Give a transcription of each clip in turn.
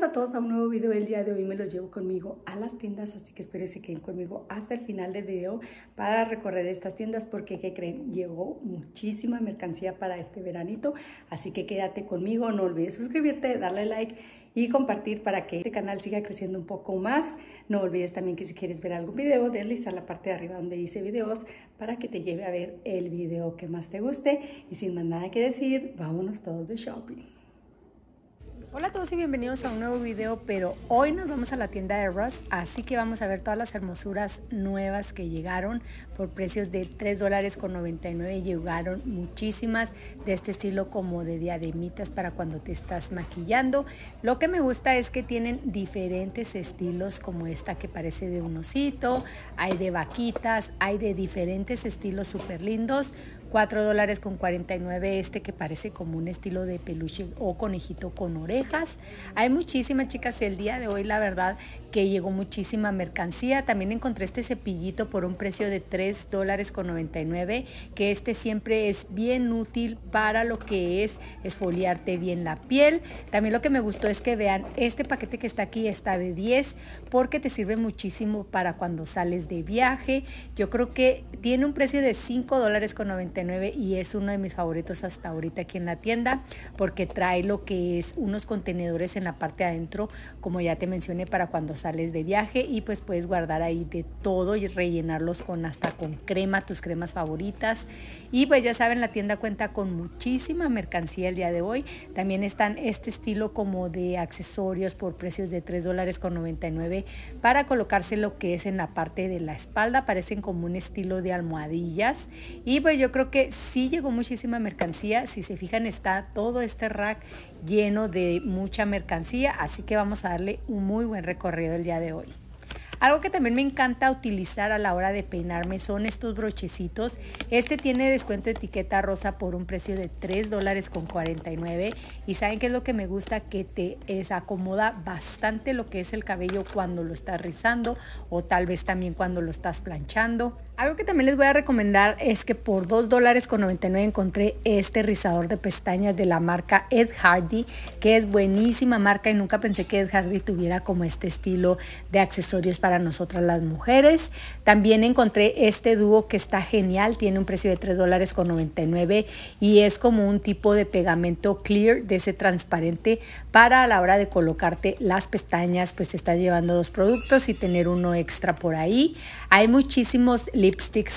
a todos a un nuevo video. El día de hoy me los llevo conmigo a las tiendas, así que espero que se queden conmigo hasta el final del video para recorrer estas tiendas porque, ¿qué creen? Llegó muchísima mercancía para este veranito, así que quédate conmigo. No olvides suscribirte, darle like y compartir para que este canal siga creciendo un poco más. No olvides también que si quieres ver algún video, deslizar la parte de arriba donde dice videos para que te lleve a ver el video que más te guste. Y sin más nada que decir, vámonos todos de shopping. Hola a todos y bienvenidos a un nuevo video, pero hoy nos vamos a la tienda de Ross, así que vamos a ver todas las hermosuras nuevas que llegaron por precios de 3 dólares con 99, llegaron muchísimas de este estilo como de diademitas para cuando te estás maquillando. Lo que me gusta es que tienen diferentes estilos como esta que parece de un osito, hay de vaquitas, hay de diferentes estilos súper lindos, $4.49 dólares con 49 este que parece como un estilo de peluche o conejito con orejas. Hay muchísimas chicas el día de hoy la verdad que llegó muchísima mercancía. También encontré este cepillito por un precio de 3 dólares con 99 que este siempre es bien útil para lo que es esfoliarte bien la piel. También lo que me gustó es que vean este paquete que está aquí está de 10 porque te sirve muchísimo para cuando sales de viaje. Yo creo que tiene un precio de 5 dólares con y es uno de mis favoritos hasta ahorita aquí en la tienda porque trae lo que es unos contenedores en la parte adentro, como ya te mencioné, para cuando sales de viaje y pues puedes guardar ahí de todo y rellenarlos con hasta con crema, tus cremas favoritas. Y pues ya saben, la tienda cuenta con muchísima mercancía el día de hoy. También están este estilo como de accesorios por precios de dólares con 3 99 para colocarse lo que es en la parte de la espalda. Parecen como un estilo de almohadillas. Y pues yo creo que sí llegó muchísima mercancía. Si se fijan, está todo este rack lleno de mucha mercancía, así que vamos a darle un muy buen recorrido el día de hoy. Algo que también me encanta utilizar a la hora de peinarme son estos brochecitos. Este tiene descuento etiqueta rosa por un precio de 3 dólares con 49. Y saben qué es lo que me gusta, que te es acomoda bastante lo que es el cabello cuando lo estás rizando o tal vez también cuando lo estás planchando. Algo que también les voy a recomendar es que por $2.99 con 99 encontré este rizador de pestañas de la marca Ed Hardy, que es buenísima marca y nunca pensé que Ed Hardy tuviera como este estilo de accesorios para nosotras las mujeres. También encontré este dúo que está genial, tiene un precio de 3 dólares con 99 y es como un tipo de pegamento clear, de ese transparente, para a la hora de colocarte las pestañas, pues te estás llevando dos productos y tener uno extra por ahí. Hay muchísimos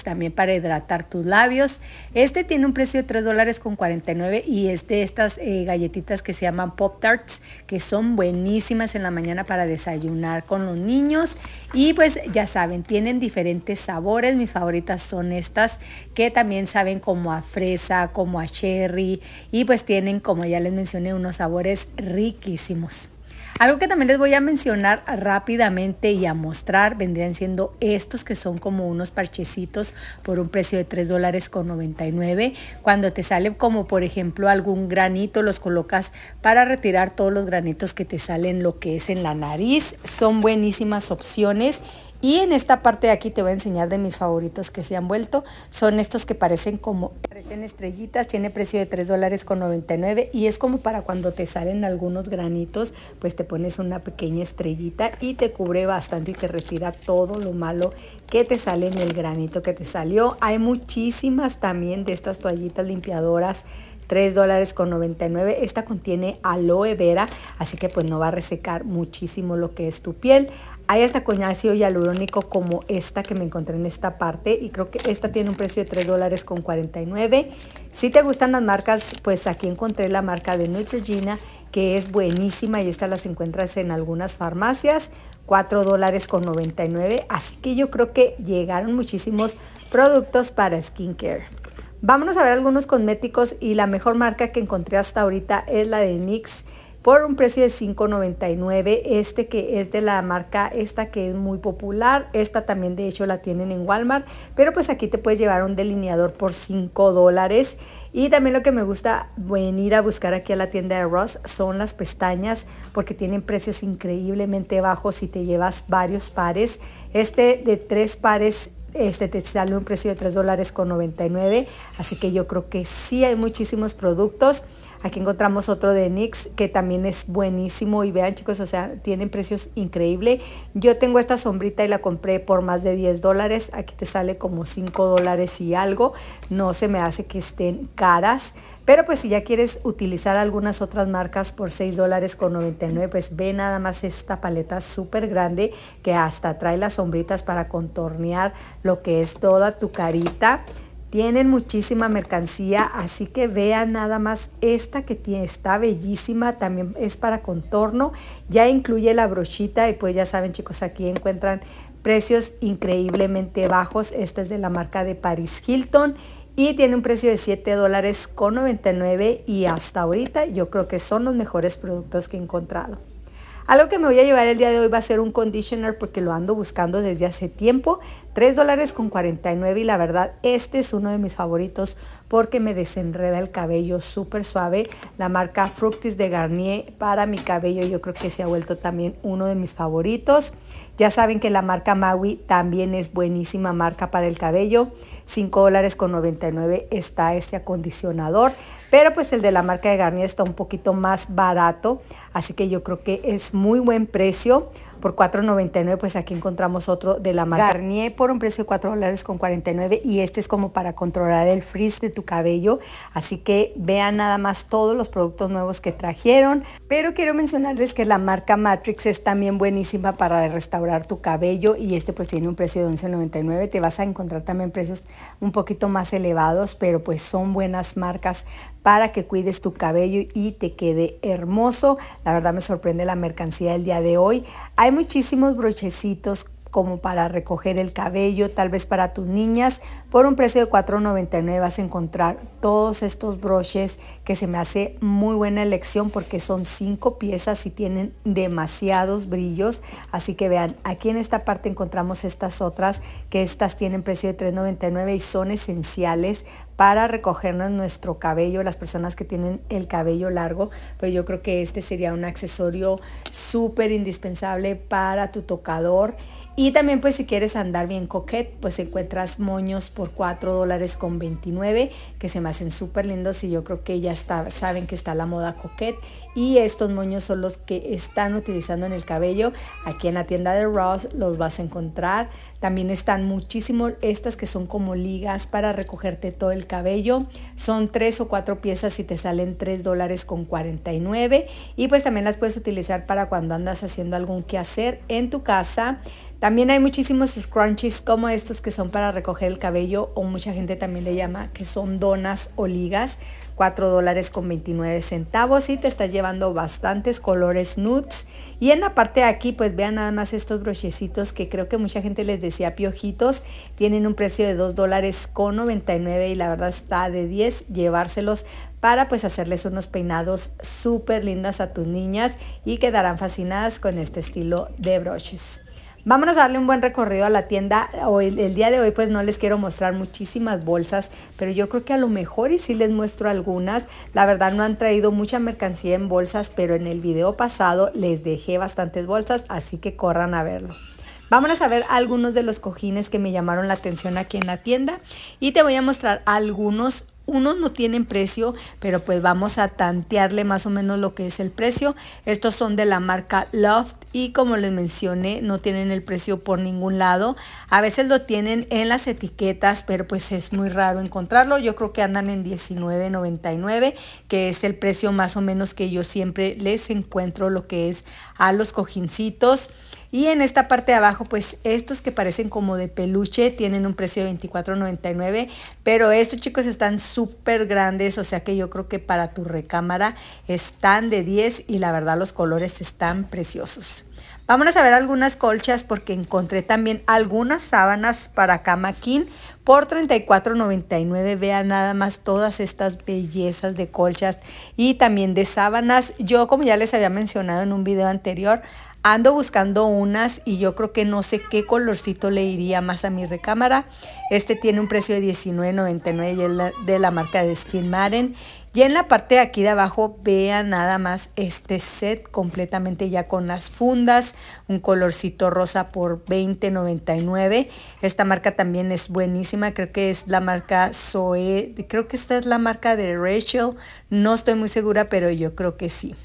también para hidratar tus labios. Este tiene un precio de 3 dólares con 49 y es de estas eh, galletitas que se llaman Pop Tarts, que son buenísimas en la mañana para desayunar con los niños. Y pues ya saben, tienen diferentes sabores. Mis favoritas son estas que también saben como a fresa, como a cherry y pues tienen, como ya les mencioné, unos sabores riquísimos. Algo que también les voy a mencionar rápidamente y a mostrar vendrían siendo estos que son como unos parchecitos por un precio de 3 dólares con 99. Cuando te sale como por ejemplo algún granito, los colocas para retirar todos los granitos que te salen lo que es en la nariz. Son buenísimas opciones y en esta parte de aquí te voy a enseñar de mis favoritos que se han vuelto. Son estos que parecen como parecen estrellitas, tiene precio de 3 dólares con y es como para cuando te salen algunos granitos, pues te pones una pequeña estrellita y te cubre bastante y te retira todo lo malo que te sale en el granito que te salió. Hay muchísimas también de estas toallitas limpiadoras 3 dólares con 99. Esta contiene aloe vera, así que pues no va a resecar muchísimo lo que es tu piel. Hay hasta con ácido hialurónico como esta que me encontré en esta parte y creo que esta tiene un precio de 3 dólares con 49. Si te gustan las marcas, pues aquí encontré la marca de Neutrogena que es buenísima y esta las encuentras en algunas farmacias. 4 dólares con 99. Así que yo creo que llegaron muchísimos productos para skincare. Vámonos a ver algunos cosméticos y la mejor marca que encontré hasta ahorita es la de NYX por un precio de $5.99, este que es de la marca esta que es muy popular, esta también de hecho la tienen en Walmart, pero pues aquí te puedes llevar un delineador por 5 dólares y también lo que me gusta venir a buscar aquí a la tienda de Ross son las pestañas porque tienen precios increíblemente bajos si te llevas varios pares, este de tres pares este te sale un precio de 3 dólares con 99, así que yo creo que sí hay muchísimos productos. Aquí encontramos otro de NYX que también es buenísimo y vean chicos, o sea, tienen precios increíbles. Yo tengo esta sombrita y la compré por más de 10 dólares. Aquí te sale como 5 dólares y algo. No se me hace que estén caras. Pero pues si ya quieres utilizar algunas otras marcas por 6 dólares con 99, pues ve nada más esta paleta súper grande que hasta trae las sombritas para contornear lo que es toda tu carita. Tienen muchísima mercancía, así que vean nada más esta que tiene, está bellísima, también es para contorno, ya incluye la brochita y pues ya saben chicos, aquí encuentran precios increíblemente bajos. Esta es de la marca de Paris Hilton y tiene un precio de $7.99 y hasta ahorita yo creo que son los mejores productos que he encontrado. Algo que me voy a llevar el día de hoy va a ser un conditioner porque lo ando buscando desde hace tiempo. 3 dólares con 49 y la verdad este es uno de mis favoritos porque me desenreda el cabello súper suave. La marca Fructis de Garnier para mi cabello yo creo que se ha vuelto también uno de mis favoritos. Ya saben que la marca Maui también es buenísima marca para el cabello. 5 dólares con 99 está este acondicionador. Pero pues el de la marca de Garnier está un poquito más barato, así que yo creo que es muy buen precio. Por $4.99 pues aquí encontramos otro de la marca Garnier por un precio de $4.49. y este es como para controlar el frizz de tu cabello. Así que vean nada más todos los productos nuevos que trajeron. Pero quiero mencionarles que la marca Matrix es también buenísima para restaurar tu cabello y este pues tiene un precio de $11.99. Te vas a encontrar también precios un poquito más elevados, pero pues son buenas marcas para que cuides tu cabello y te quede hermoso. La verdad me sorprende la mercancía del día de hoy. Hay muchísimos brochecitos como para recoger el cabello, tal vez para tus niñas. Por un precio de $4.99 vas a encontrar todos estos broches que se me hace muy buena elección porque son cinco piezas y tienen demasiados brillos. Así que vean, aquí en esta parte encontramos estas otras que estas tienen precio de $3.99 y son esenciales para recogernos nuestro cabello, las personas que tienen el cabello largo, pues yo creo que este sería un accesorio súper indispensable para tu tocador. Y también pues si quieres andar bien coquet, pues encuentras moños por 4 dólares con 29, que se me hacen súper lindos y yo creo que ya está, saben que está la moda coquet. Y estos moños son los que están utilizando en el cabello. Aquí en la tienda de Ross los vas a encontrar. También están muchísimo estas que son como ligas para recogerte todo el cabello. Son tres o cuatro piezas y te salen 3 dólares con 49. Y pues también las puedes utilizar para cuando andas haciendo algún quehacer en tu casa. También hay muchísimos scrunchies como estos que son para recoger el cabello o mucha gente también le llama que son donas o ligas, 4 dólares con 29 centavos y te estás llevando bastantes colores nudes. Y en la parte de aquí pues vean nada más estos brochecitos que creo que mucha gente les decía piojitos, tienen un precio de 2 dólares con 99 y la verdad está de 10 llevárselos para pues hacerles unos peinados súper lindas a tus niñas y quedarán fascinadas con este estilo de broches. Vámonos a darle un buen recorrido a la tienda. Hoy, el día de hoy pues no les quiero mostrar muchísimas bolsas, pero yo creo que a lo mejor y sí les muestro algunas. La verdad no han traído mucha mercancía en bolsas, pero en el video pasado les dejé bastantes bolsas, así que corran a verlo. Vámonos a ver algunos de los cojines que me llamaron la atención aquí en la tienda y te voy a mostrar algunos unos no tienen precio, pero pues vamos a tantearle más o menos lo que es el precio. Estos son de la marca Loft y como les mencioné, no tienen el precio por ningún lado. A veces lo tienen en las etiquetas, pero pues es muy raro encontrarlo. Yo creo que andan en $19.99, que es el precio más o menos que yo siempre les encuentro lo que es a los cojincitos. Y en esta parte de abajo, pues estos que parecen como de peluche tienen un precio de $24.99, pero estos chicos están súper grandes, o sea que yo creo que para tu recámara están de 10 y la verdad los colores están preciosos. Vámonos a ver algunas colchas porque encontré también algunas sábanas para cama king por $34.99. Vean nada más todas estas bellezas de colchas y también de sábanas. Yo como ya les había mencionado en un video anterior, Ando buscando unas y yo creo que no sé qué colorcito le iría más a mi recámara. Este tiene un precio de $19.99 y es de la marca de Steve Madden. Y en la parte de aquí de abajo vean nada más este set completamente ya con las fundas, un colorcito rosa por $20.99. Esta marca también es buenísima, creo que es la marca Zoe, creo que esta es la marca de Rachel, no estoy muy segura, pero yo creo que sí.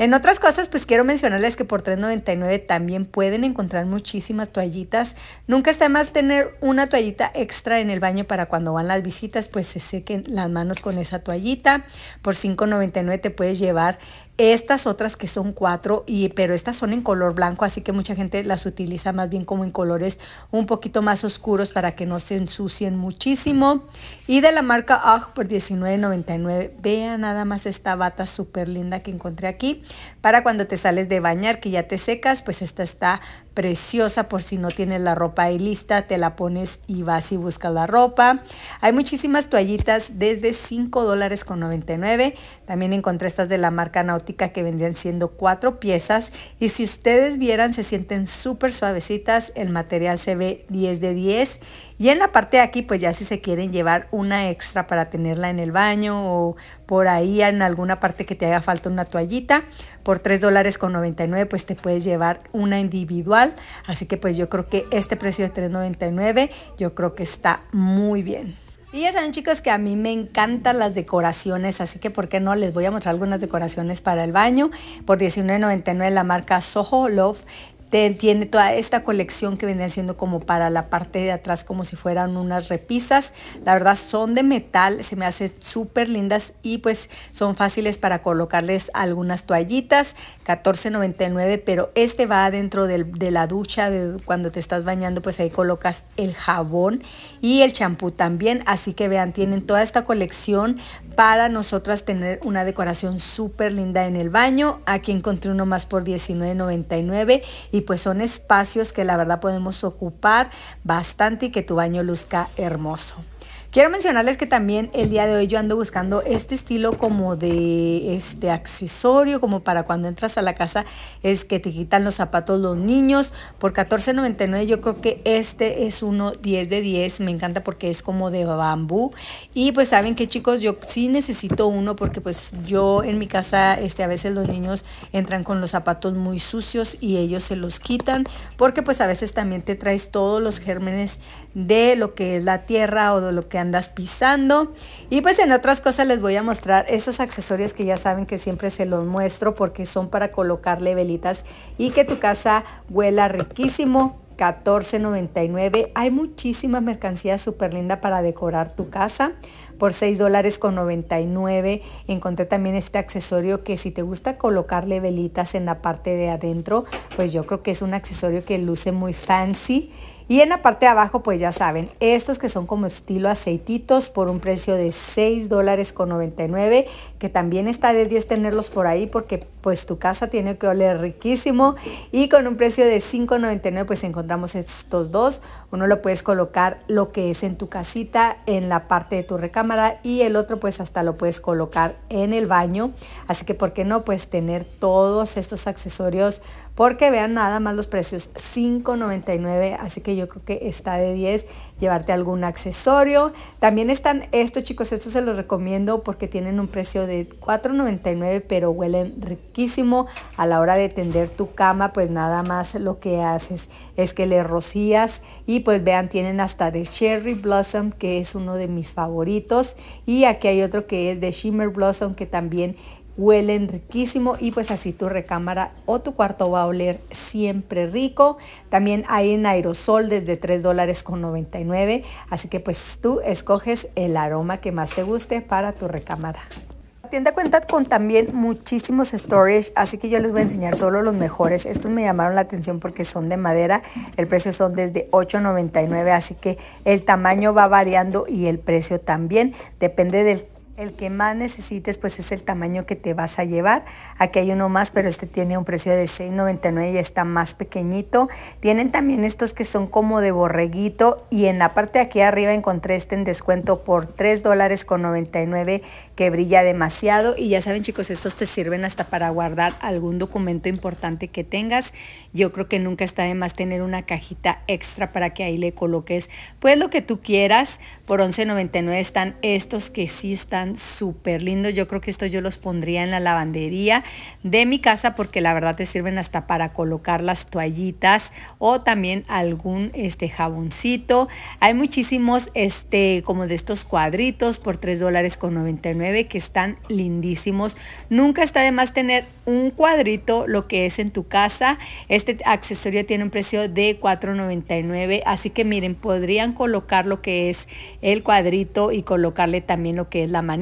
En otras cosas, pues quiero mencionarles que por $3.99 también pueden encontrar muchísimas toallitas. Nunca está más tener una toallita extra en el baño para cuando van las visitas, pues se sequen las manos con esa toallita. Por $5.99 te puedes llevar estas otras que son cuatro, y, pero estas son en color blanco, así que mucha gente las utiliza más bien como en colores un poquito más oscuros para que no se ensucien muchísimo. Y de la marca UGG por $19.99. Vean nada más esta bata súper linda que encontré aquí para cuando te sales de bañar, que ya te secas, pues esta está preciosa por si no tienes la ropa ahí lista, te la pones y vas y buscas la ropa. Hay muchísimas toallitas desde 5 dólares con 99. También encontré estas de la marca Náutica que vendrían siendo cuatro piezas y si ustedes vieran se sienten súper suavecitas, el material se ve 10 de 10 y en la parte de aquí pues ya si se quieren llevar una extra para tenerla en el baño o por ahí en alguna parte que te haga falta una toallita, por 3 dólares con 99 pues te puedes llevar una individual Así que pues yo creo que este precio de 3.99 yo creo que está muy bien. Y ya saben chicos que a mí me encantan las decoraciones, así que por qué no les voy a mostrar algunas decoraciones para el baño. Por $19.99 la marca Soho Love tiene toda esta colección que venía siendo como para la parte de atrás como si fueran unas repisas. La verdad son de metal, se me hacen súper lindas y pues son fáciles para colocarles algunas toallitas, $14.99, pero este va dentro de la ducha, de cuando te estás bañando pues ahí colocas el jabón y el champú también, así que vean, tienen toda esta colección para nosotras tener una decoración súper linda en el baño. Aquí encontré uno más por $19.99 y y pues son espacios que la verdad podemos ocupar bastante y que tu baño luzca hermoso. Quiero mencionarles que también el día de hoy yo ando buscando este estilo como de este accesorio, como para cuando entras a la casa es que te quitan los zapatos los niños. Por $14.99 yo creo que este es uno 10 de 10, me encanta porque es como de bambú. Y pues saben que chicos, yo sí necesito uno porque pues yo en mi casa este, a veces los niños entran con los zapatos muy sucios y ellos se los quitan porque pues a veces también te traes todos los gérmenes de lo que es la tierra o de lo que andas pisando. Y pues en otras cosas les voy a mostrar estos accesorios que ya saben que siempre se los muestro porque son para colocarle velitas y que tu casa huela riquísimo. 14.99. Hay muchísima mercancía súper linda para decorar tu casa. Por 6 dólares con 99 encontré también este accesorio que si te gusta colocarle velitas en la parte de adentro, pues yo creo que es un accesorio que luce muy fancy y en la parte de abajo, pues ya saben, estos que son como estilo aceititos por un precio de 6 dólares con 99, que también está de 10 tenerlos por ahí porque pues tu casa tiene que oler riquísimo. Y con un precio de 5.99 pues encontramos estos dos. Uno lo puedes colocar lo que es en tu casita, en la parte de tu recámara y el otro pues hasta lo puedes colocar en el baño. Así que por qué no pues tener todos estos accesorios porque vean nada más los precios 5.99. Así que yo creo que está de 10 llevarte algún accesorio. También están estos chicos, estos se los recomiendo porque tienen un precio de $4.99 pero huelen riquísimo. A la hora de tender tu cama pues nada más lo que haces es que le rocías y pues vean tienen hasta de Cherry Blossom que es uno de mis favoritos y aquí hay otro que es de Shimmer Blossom que también huelen riquísimo y pues así tu recámara o tu cuarto va a oler siempre rico. También hay en aerosol desde 3 dólares con 99, así que pues tú escoges el aroma que más te guste para tu recámara. La tienda cuenta con también muchísimos storage, así que yo les voy a enseñar solo los mejores. Estos me llamaron la atención porque son de madera, el precio son desde $8.99, así que el tamaño va variando y el precio también, depende del el que más necesites pues es el tamaño que te vas a llevar. Aquí hay uno más, pero este tiene un precio de $6.99 y está más pequeñito. Tienen también estos que son como de borreguito y en la parte de aquí arriba encontré este en descuento por $3.99 que brilla demasiado. Y ya saben chicos, estos te sirven hasta para guardar algún documento importante que tengas. Yo creo que nunca está de más tener una cajita extra para que ahí le coloques pues lo que tú quieras. Por $11.99 están estos que sí están súper lindos. Yo creo que estos yo los pondría en la lavandería de mi casa porque la verdad te sirven hasta para colocar las toallitas o también algún este, jaboncito. Hay muchísimos este, como de estos cuadritos por 3 dólares con 99 que están lindísimos. Nunca está de más tener un cuadrito lo que es en tu casa. Este accesorio tiene un precio de 4.99, así que miren, podrían colocar lo que es el cuadrito y colocarle también lo que es la manera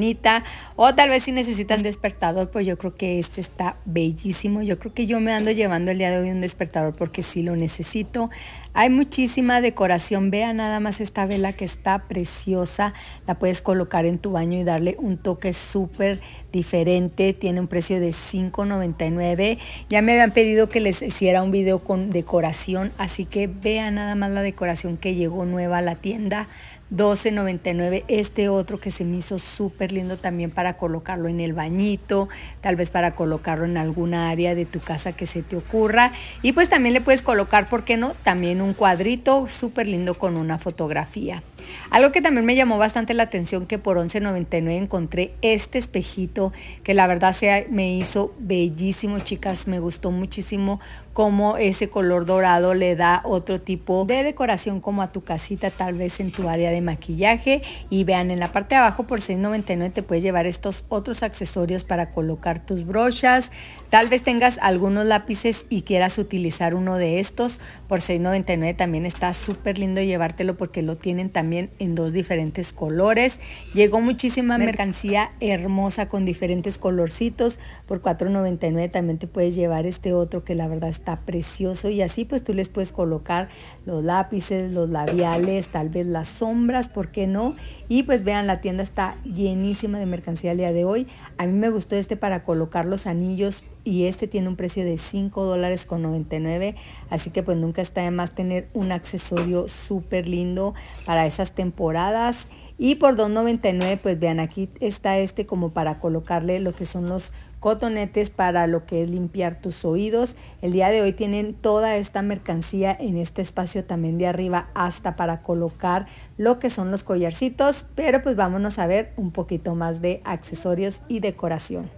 o tal vez si necesitan despertador, pues yo creo que este está bellísimo. Yo creo que yo me ando llevando el día de hoy un despertador porque sí lo necesito. Hay muchísima decoración. Vea nada más esta vela que está preciosa. La puedes colocar en tu baño y darle un toque súper diferente. Tiene un precio de $5.99. Ya me habían pedido que les hiciera un video con decoración, así que vea nada más la decoración que llegó nueva a la tienda 12.99 este otro que se me hizo súper lindo también para colocarlo en el bañito, tal vez para colocarlo en alguna área de tu casa que se te ocurra. Y pues también le puedes colocar, ¿por qué no? También un cuadrito súper lindo con una fotografía. Algo que también me llamó bastante la atención que por 11.99 encontré este espejito que la verdad se me hizo bellísimo, chicas, me gustó muchísimo como ese color dorado le da otro tipo de decoración como a tu casita, tal vez en tu área de maquillaje. Y vean, en la parte de abajo por $6.99 te puedes llevar estos otros accesorios para colocar tus brochas. Tal vez tengas algunos lápices y quieras utilizar uno de estos. Por $6.99 también está súper lindo llevártelo porque lo tienen también en dos diferentes colores. Llegó muchísima mercancía hermosa con diferentes colorcitos. Por $4.99 también te puedes llevar este otro que la verdad está precioso y así pues tú les puedes colocar los lápices, los labiales, tal vez las sombras, ¿por qué no? Y pues vean, la tienda está llenísima de mercancía el día de hoy. A mí me gustó este para colocar los anillos y este tiene un precio de 5 dólares con 99 así que pues nunca está de más tener un accesorio súper lindo para esas temporadas y por 2.99, pues vean, aquí está este como para colocarle lo que son los cotonetes para lo que es limpiar tus oídos. El día de hoy tienen toda esta mercancía en este espacio también de arriba hasta para colocar lo que son los collarcitos, pero pues vámonos a ver un poquito más de accesorios y decoración.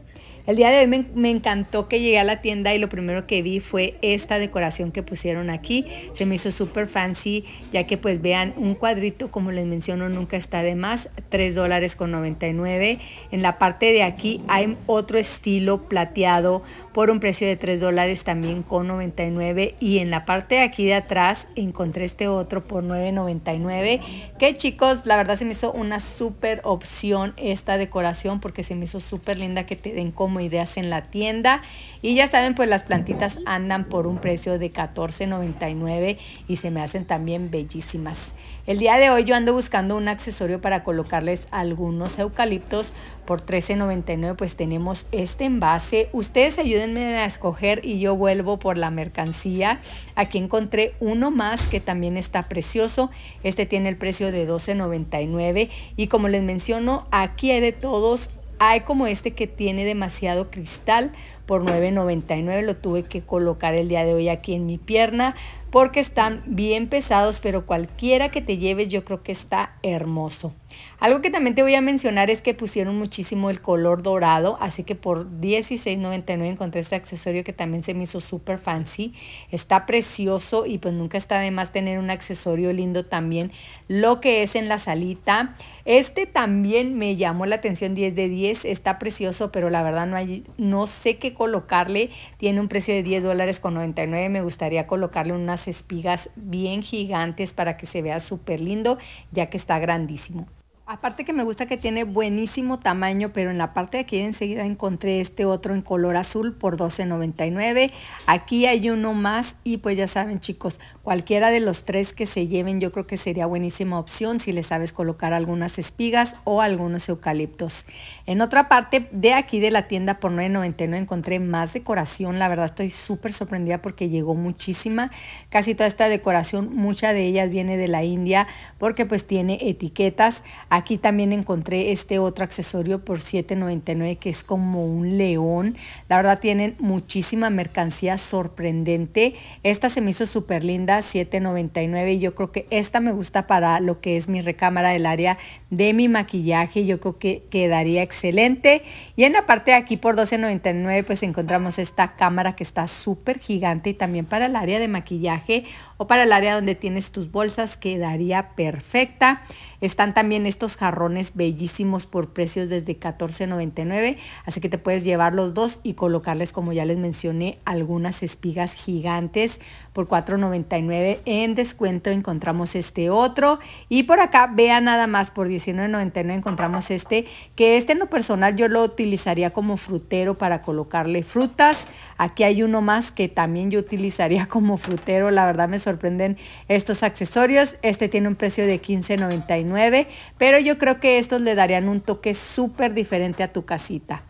El día de hoy me, encantó que llegué a la tienda y lo primero que vi fue esta decoración que pusieron aquí. Se me hizo súper fancy, ya que pues vean, un cuadrito, como les menciono, nunca está de más. 3 dólares con 99. En la parte de aquí hay otro estilo plateado por un precio de 3 dólares también con 99. Y en la parte de aquí de atrás encontré este otro por 9.99. Que chicos, la verdad se me hizo una súper opción esta decoración porque se me hizo súper linda que te den como ideas en la tienda. Y ya saben, pues las plantitas andan por un precio de $14.99 y se me hacen también bellísimas. El día de hoy yo ando buscando un accesorio para colocarles algunos eucaliptos por $13.99, pues tenemos este envase. Ustedes ayúdenme a escoger y yo vuelvo por la mercancía. Aquí encontré uno más que también está precioso. Este tiene el precio de $12.99 y como les menciono, aquí hay de todos hay como este que tiene demasiado cristal por 9.99, lo tuve que colocar el día de hoy aquí en mi pierna porque están bien pesados, pero cualquiera que te lleves yo creo que está hermoso. Algo que también te voy a mencionar es que pusieron muchísimo el color dorado, así que por $16.99 encontré este accesorio que también se me hizo súper fancy. Está precioso y pues nunca está de más tener un accesorio lindo también. Lo que es en la salita. Este también me llamó la atención 10 de 10, está precioso, pero la verdad no, hay, no sé qué colocarle. Tiene un precio de 10 dólares con 99, me gustaría colocarle unas espigas bien gigantes para que se vea súper lindo, ya que está grandísimo. Aparte que me gusta que tiene buenísimo tamaño, pero en la parte de aquí enseguida encontré este otro en color azul por $12.99. Aquí hay uno más y pues ya saben chicos, cualquiera de los tres que se lleven yo creo que sería buenísima opción si le sabes colocar algunas espigas o algunos eucaliptos. En otra parte de aquí de la tienda por $9.99 encontré más decoración. La verdad estoy súper sorprendida porque llegó muchísima. Casi toda esta decoración, mucha de ellas viene de la India porque pues tiene etiquetas. Aquí también encontré este otro accesorio por $7.99 que es como un león. La verdad tienen muchísima mercancía sorprendente. Esta se me hizo súper linda, $7.99 y yo creo que esta me gusta para lo que es mi recámara del área de mi maquillaje. Yo creo que quedaría excelente. Y en la parte de aquí por $12.99 pues encontramos esta cámara que está súper gigante y también para el área de maquillaje o para el área donde tienes tus bolsas quedaría perfecta. Están también estos jarrones bellísimos por precios desde $14.99, así que te puedes llevar los dos y colocarles, como ya les mencioné, algunas espigas gigantes por $4.99 en descuento. Encontramos este otro y por acá vea nada más por $19.99 encontramos este, que este en lo personal yo lo utilizaría como frutero para colocarle frutas. Aquí hay uno más que también yo utilizaría como frutero, la verdad me sorprenden estos accesorios. Este tiene un precio de $15.99, pero yo creo que estos le darían un toque súper diferente a tu casita.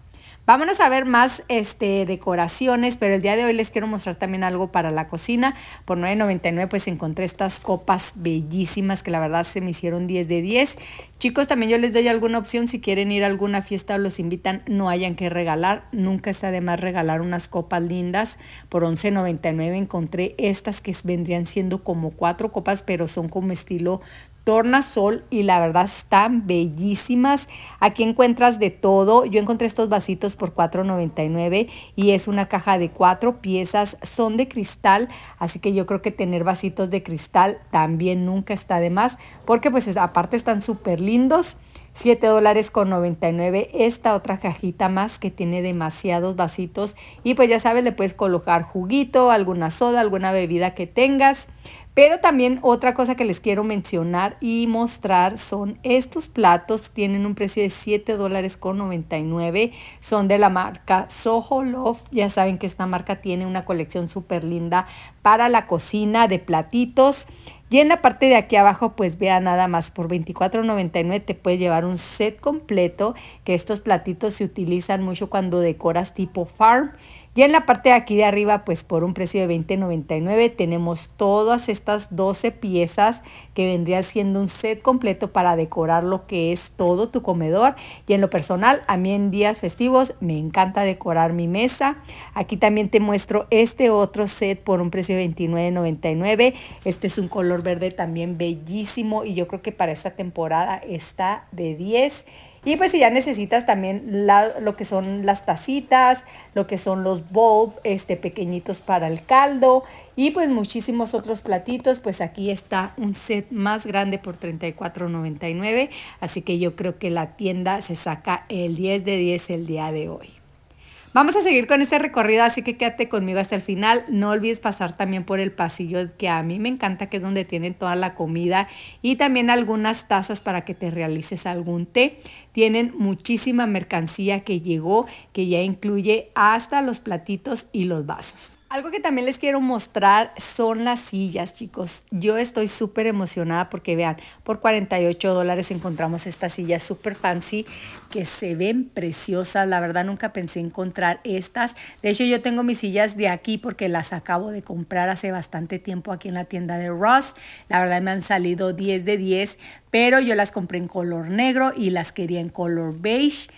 Vámonos a ver más este, decoraciones, pero el día de hoy les quiero mostrar también algo para la cocina. Por $9.99 pues encontré estas copas bellísimas que la verdad se me hicieron 10 de 10. Chicos, también yo les doy alguna opción si quieren ir a alguna fiesta o los invitan, no hayan que regalar. Nunca está de más regalar unas copas lindas. Por $11.99 encontré estas que vendrían siendo como cuatro copas, pero son como estilo sol y la verdad están bellísimas. Aquí encuentras de todo. Yo encontré estos vasitos por $4.99 y es una caja de cuatro piezas. Son de cristal, así que yo creo que tener vasitos de cristal también nunca está de más porque pues aparte están súper lindos. 7 dólares con 99 esta otra cajita más que tiene demasiados vasitos y pues ya sabes le puedes colocar juguito, alguna soda, alguna bebida que tengas pero también otra cosa que les quiero mencionar y mostrar son estos platos, tienen un precio de $7.99. dólares con son de la marca Soho Love, ya saben que esta marca tiene una colección súper linda para la cocina de platitos. Y en la parte de aquí abajo, pues vea nada más, por $24.99 te puedes llevar un set completo, que estos platitos se utilizan mucho cuando decoras tipo farm y en la parte de aquí de arriba, pues por un precio de $20.99 tenemos todas estas 12 piezas que vendría siendo un set completo para decorar lo que es todo tu comedor. Y en lo personal, a mí en días festivos me encanta decorar mi mesa. Aquí también te muestro este otro set por un precio de $29.99. Este es un color verde también bellísimo y yo creo que para esta temporada está de 10. Y pues si ya necesitas también lo que son las tacitas, lo que son los bowls este, pequeñitos para el caldo y pues muchísimos otros platitos, pues aquí está un set más grande por $34.99. Así que yo creo que la tienda se saca el 10 de 10 el día de hoy. Vamos a seguir con este recorrido, así que quédate conmigo hasta el final. No olvides pasar también por el pasillo que a mí me encanta, que es donde tienen toda la comida y también algunas tazas para que te realices algún té. Tienen muchísima mercancía que llegó, que ya incluye hasta los platitos y los vasos. Algo que también les quiero mostrar son las sillas, chicos. Yo estoy súper emocionada porque vean, por 48 dólares encontramos estas sillas súper fancy que se ven preciosas. La verdad nunca pensé encontrar estas. De hecho, yo tengo mis sillas de aquí porque las acabo de comprar hace bastante tiempo aquí en la tienda de Ross. La verdad me han salido 10 de 10, pero yo las compré en color negro y las quería en color beige.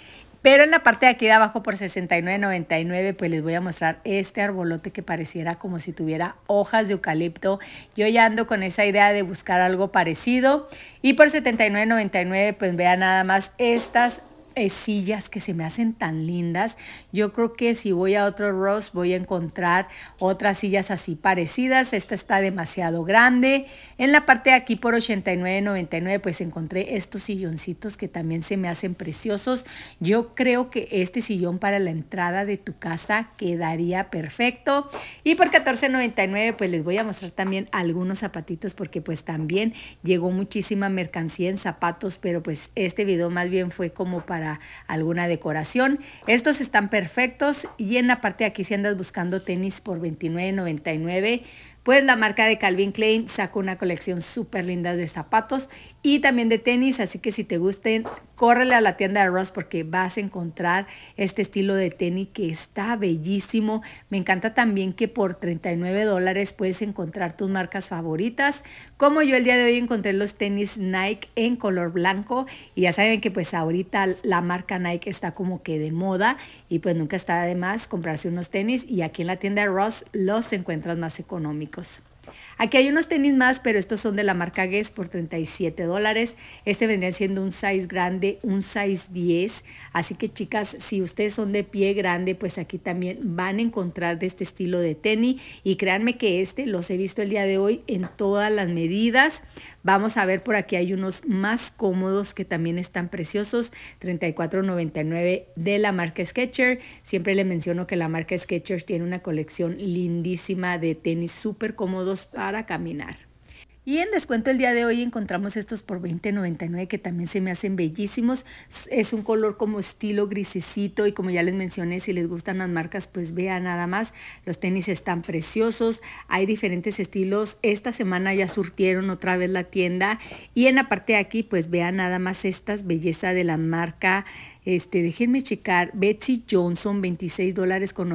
Pero en la parte de aquí de abajo por $69.99 pues les voy a mostrar este arbolote que pareciera como si tuviera hojas de eucalipto. Yo ya ando con esa idea de buscar algo parecido. Y por $79.99 pues vean nada más estas sillas que se me hacen tan lindas. Yo creo que si voy a otro Ross voy a encontrar otras sillas así parecidas. Esta está demasiado grande. En la parte de aquí por 89.99 pues encontré estos silloncitos que también se me hacen preciosos. Yo creo que este sillón para la entrada de tu casa quedaría perfecto. Y por 14.99 pues les voy a mostrar también algunos zapatitos porque pues también llegó muchísima mercancía en zapatos, pero pues este video más bien fue como para alguna decoración. Estos están perfectos y en la parte de aquí si andas buscando tenis por $29.99, pues la marca de Calvin Klein sacó una colección súper linda de zapatos y también de tenis, así que si te gusten, córrele a la tienda de Ross porque vas a encontrar este estilo de tenis que está bellísimo. Me encanta también que por 39 dólares puedes encontrar tus marcas favoritas. Como yo el día de hoy encontré los tenis Nike en color blanco y ya saben que pues ahorita la marca Nike está como que de moda y pues nunca está de más comprarse unos tenis y aquí en la tienda de Ross los encuentras más económicos. Aquí hay unos tenis más, pero estos son de la marca Guess por 37 dólares. Este vendría siendo un size grande, un size 10. Así que chicas, si ustedes son de pie grande, pues aquí también van a encontrar de este estilo de tenis. Y créanme que este los he visto el día de hoy en todas las medidas Vamos a ver por aquí hay unos más cómodos que también están preciosos, 34.99 de la marca Sketcher. Siempre le menciono que la marca Sketcher tiene una colección lindísima de tenis súper cómodos para caminar. Y en descuento el día de hoy encontramos estos por $20.99 que también se me hacen bellísimos. Es un color como estilo grisecito y como ya les mencioné, si les gustan las marcas, pues vean nada más. Los tenis están preciosos, hay diferentes estilos. Esta semana ya surtieron otra vez la tienda y en la parte de aquí, pues vean nada más estas belleza de la marca este, déjenme checar. Betsy Johnson, $26.99, dólares con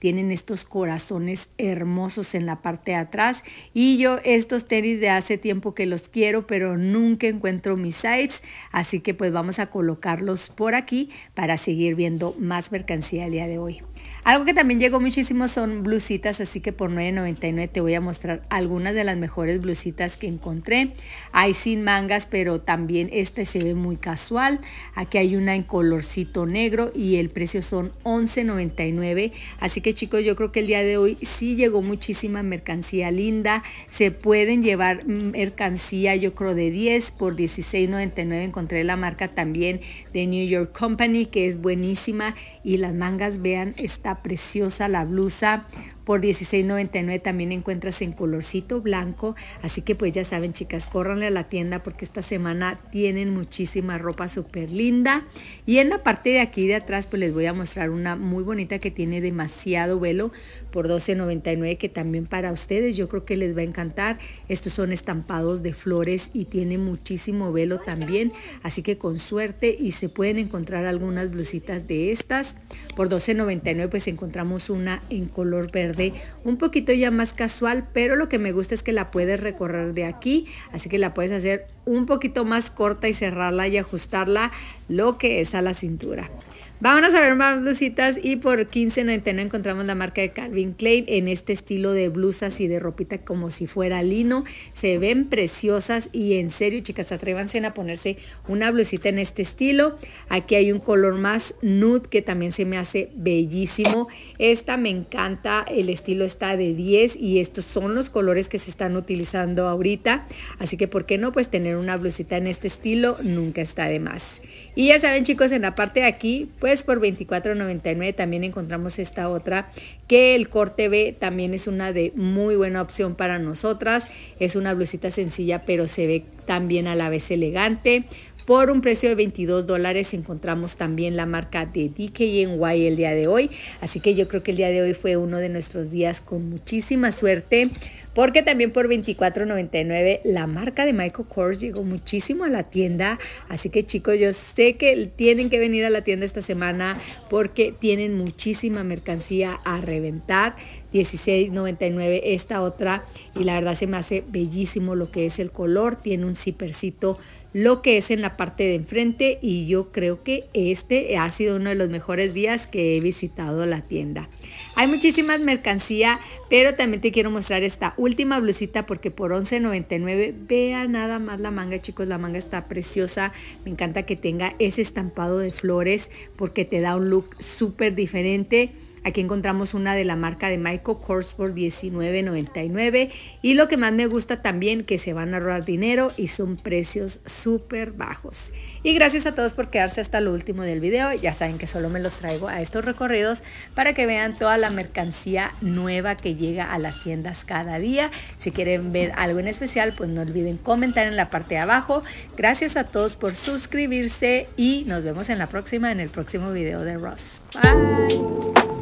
Tienen estos corazones hermosos en la parte de atrás. Y yo estos tenis de hace tiempo que los quiero, pero nunca encuentro mis sites. Así que pues vamos a colocarlos por aquí para seguir viendo más mercancía el día de hoy. Algo que también llegó muchísimo son blusitas, así que por $9.99 te voy a mostrar algunas de las mejores blusitas que encontré. Hay sin mangas, pero también este se ve muy casual. Aquí hay una en colorcito negro y el precio son $11.99. Así que chicos, yo creo que el día de hoy sí llegó muchísima mercancía linda. Se pueden llevar mm, mercancía, yo creo, de 10 por $16.99. Encontré la marca también de New York Company, que es buenísima. Y las mangas, vean, está preciosa, la blusa por $16.99 también encuentras en colorcito blanco. Así que pues ya saben chicas, córranle a la tienda porque esta semana tienen muchísima ropa súper linda. Y en la parte de aquí de atrás pues les voy a mostrar una muy bonita que tiene demasiado velo por $12.99 que también para ustedes yo creo que les va a encantar. Estos son estampados de flores y tiene muchísimo velo también. Así que con suerte y se pueden encontrar algunas blusitas de estas por $12.99 pues encontramos una en color verde, un poquito ya más casual, pero lo que me gusta es que la puedes recorrer de aquí, así que la puedes hacer un poquito más corta y cerrarla y ajustarla lo que es a la cintura. Vámonos a ver más blusitas y por 15.99 encontramos la marca de Calvin Klein en este estilo de blusas y de ropita como si fuera lino. Se ven preciosas y en serio, chicas, atrévanse a ponerse una blusita en este estilo. Aquí hay un color más nude que también se me hace bellísimo. Esta me encanta, el estilo está de 10 y estos son los colores que se están utilizando ahorita. Así que, ¿por qué no? Pues tener una blusita en este estilo nunca está de más. Y ya saben, chicos, en la parte de aquí, pues pues por $24.99 también encontramos esta otra que el corte B también es una de muy buena opción para nosotras. Es una blusita sencilla pero se ve también a la vez elegante. Por un precio de 22 dólares encontramos también la marca de DKNY el día de hoy. Así que yo creo que el día de hoy fue uno de nuestros días con muchísima suerte. Porque también por $24.99 la marca de Michael Kors llegó muchísimo a la tienda. Así que chicos, yo sé que tienen que venir a la tienda esta semana porque tienen muchísima mercancía a reventar. $16.99 esta otra. Y la verdad se me hace bellísimo lo que es el color. Tiene un cipercito lo que es en la parte de enfrente y yo creo que este ha sido uno de los mejores días que he visitado la tienda. Hay muchísimas mercancía, pero también te quiero mostrar esta última blusita porque por $11.99 vea nada más la manga, chicos, la manga está preciosa. Me encanta que tenga ese estampado de flores porque te da un look súper diferente Aquí encontramos una de la marca de Michael Kors por $19.99 y lo que más me gusta también que se van a ahorrar dinero y son precios súper bajos. Y gracias a todos por quedarse hasta lo último del video. Ya saben que solo me los traigo a estos recorridos para que vean toda la mercancía nueva que llega a las tiendas cada día. Si quieren ver algo en especial, pues no olviden comentar en la parte de abajo. Gracias a todos por suscribirse y nos vemos en la próxima, en el próximo video de Ross. Bye.